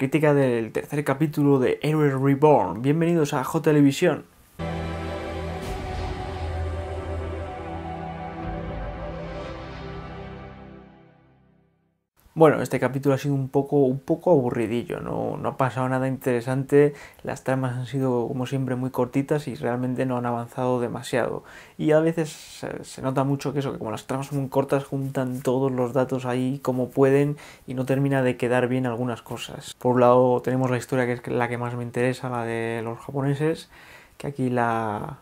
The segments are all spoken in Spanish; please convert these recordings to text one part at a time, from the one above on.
crítica del tercer capítulo de Heroes Reborn. Bienvenidos a J-Televisión. Bueno, este capítulo ha sido un poco, un poco aburridillo, ¿no? no ha pasado nada interesante, las tramas han sido como siempre muy cortitas y realmente no han avanzado demasiado. Y a veces se, nota mucho que eso, que como las tramas son muy cortas, juntan todos los datos ahí como pueden y no termina de quedar bien algunas cosas. Por un lado tenemos la historia que es la que más me interesa, la de los japoneses, que aquí la,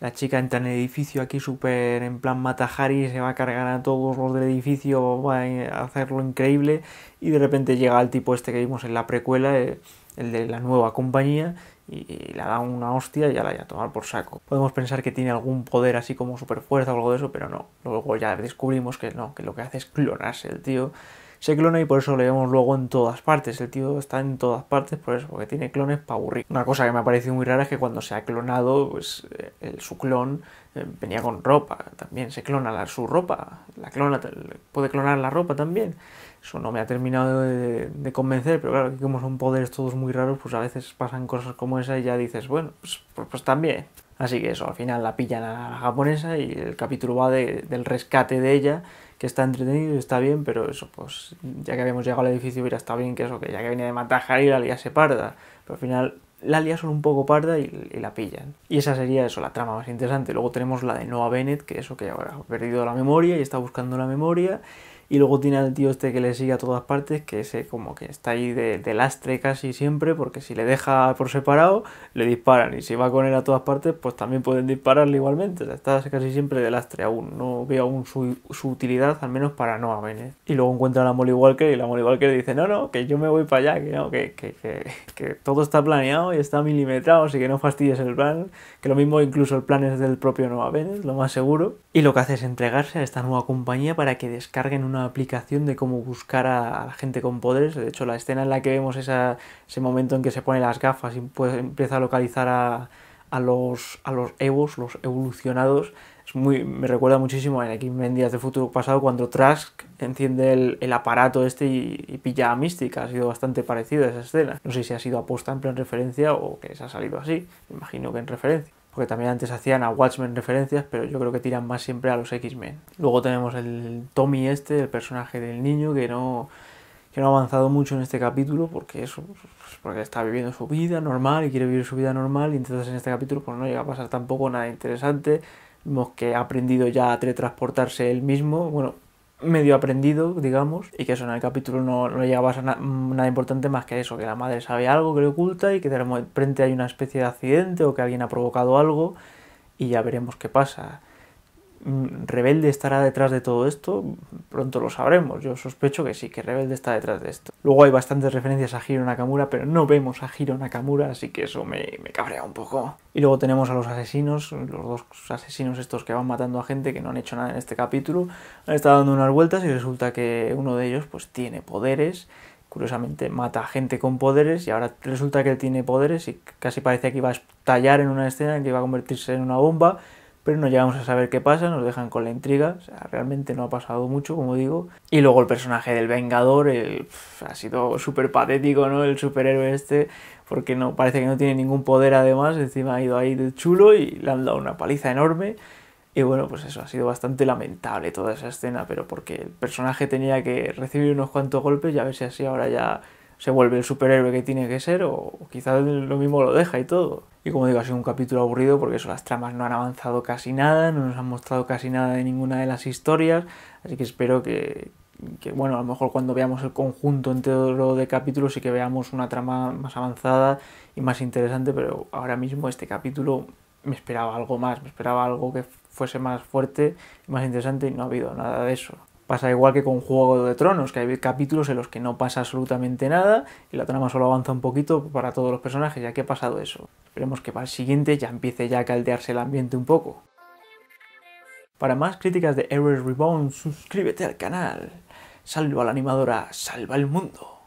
la chica entra en el edificio aquí súper en plan Matajari, se va a cargar a todos los del edificio, va a hacerlo increíble y de repente llega el tipo este que vimos en la precuela, eh, el de la nueva compañía, y la da una hostia y ya la ya a tomar por saco. Podemos pensar que tiene algún poder así como fuerza o algo de eso, pero no. Luego ya descubrimos que no, que lo que hace es clonarse el tío se clona y por eso le vemos luego en todas partes. El tío está en todas partes por eso, porque tiene clones para aburrir. Una cosa que me ha parecido muy rara es que cuando se ha clonado, pues eh, el, su clon eh, venía con ropa. También se clona la, su ropa. La clona puede clonar la ropa también. Eso no me ha terminado de, convencer, pero claro, como son poderes todos muy raros, pues a veces pasan cosas como esa y ya dices, bueno, pues, pues, pues también. Así que eso, al final la pillan a la japonesa y el capítulo va del rescate de ella, que está entretenido, está bien, pero eso, pues ya que habíamos llegado al edificio hubiera estado bien que eso, que ya que venía de matar a Harry la lía se parda, pero al final la lía son un poco parda y, la pillan. Y esa sería eso, la trama más interesante. Luego tenemos la de Noah Bennett, que eso que ha perdido la memoria y está buscando la memoria y luego tiene al tío este que le sigue a todas partes, que ese como que está ahí de, lastre casi siempre, porque si le deja por separado, le disparan. Y si va con él a todas partes, pues también pueden dispararle igualmente. O sea, está casi siempre de lastre aún. No veo aún su, utilidad, al menos para Noah ¿eh? Bennett. Y luego encuentra a la Molly Walker y la Molly Walker dice, no, no, que yo me voy para allá, que que, que, todo está planeado y está milimetrado, así que no fastidies el plan. Que lo mismo incluso el plan es del propio Noah lo más seguro. Y lo que hace es entregarse a esta nueva compañía para que descarguen una aplicación de cómo buscar a, gente con poderes. De hecho, la escena en la que vemos ese momento en que se pone las gafas y empieza a localizar a, los, los Evos, los evolucionados, es muy, me recuerda muchísimo a aquí en Días de Futuro Pasado cuando Trask enciende el, aparato este y, pilla a Mística. Ha sido bastante parecido a esa escena. No sé si ha sido aposta en plan referencia o que se ha salido así. Me imagino que en referencia porque también antes hacían a Watchmen referencias, pero yo creo que tiran más siempre a los X-Men. Luego tenemos el Tommy este, el personaje del niño, que no, que no ha avanzado mucho en este capítulo porque, es, pues, porque está viviendo su vida normal y quiere vivir su vida normal y entonces en este capítulo pues no llega a pasar tampoco nada interesante. Vemos que ha aprendido ya a teletransportarse él mismo, bueno, medio aprendido, digamos, y que eso en el capítulo no, no a nada importante más que eso, que la madre sabe algo que le oculta y que de repente hay una especie de accidente o que alguien ha provocado algo y ya veremos qué pasa. Mm, ¿Rebelde estará detrás de todo esto? Pronto lo sabremos. Yo sospecho que sí, que Rebelde está detrás de esto. Luego hay bastantes referencias a Hiro Nakamura, pero no vemos a Hiro Nakamura, así que eso me, me cabrea un poco. Y luego tenemos a los asesinos, los dos asesinos estos que van matando a gente que no han hecho nada en este capítulo. Han estado dando unas vueltas y resulta que uno de ellos pues tiene poderes curiosamente mata a gente con poderes y ahora resulta que él tiene poderes y casi parece que iba a estallar en una escena, que iba a convertirse en una bomba pero no llegamos a saber qué pasa, nos dejan con la intriga, o sea, realmente no ha pasado mucho, como digo. Y luego el personaje del Vengador ha sido súper patético, ¿no? El superhéroe este, porque no, parece que no tiene ningún poder además, encima ha ido ahí de chulo y le han dado una paliza enorme. Y bueno, pues eso, ha sido bastante lamentable toda esa escena, pero porque el personaje tenía que recibir unos cuantos golpes ya a ver si así ahora ya se vuelve el superhéroe que tiene que ser o quizás lo mismo lo deja y todo. Y como digo, ha sido un capítulo aburrido porque eso, las tramas no han avanzado casi nada, no nos han mostrado casi nada de ninguna de las historias, así que espero que, bueno, a lo mejor cuando veamos el conjunto entero de capítulos sí que veamos una trama más avanzada y más interesante, pero ahora mismo este capítulo me esperaba algo más, me esperaba algo que fuese más fuerte, y más interesante y no ha habido nada de eso. Pasa igual que con Juego de Tronos, que hay capítulos en los que no pasa absolutamente nada y la trama solo avanza un poquito para todos los personajes, ya que ha pasado eso. Esperemos que para el siguiente ya empiece ya a caldearse el ambiente un poco. Para más críticas de Error Rebound, suscríbete al canal. Salva a la animadora, salva el mundo.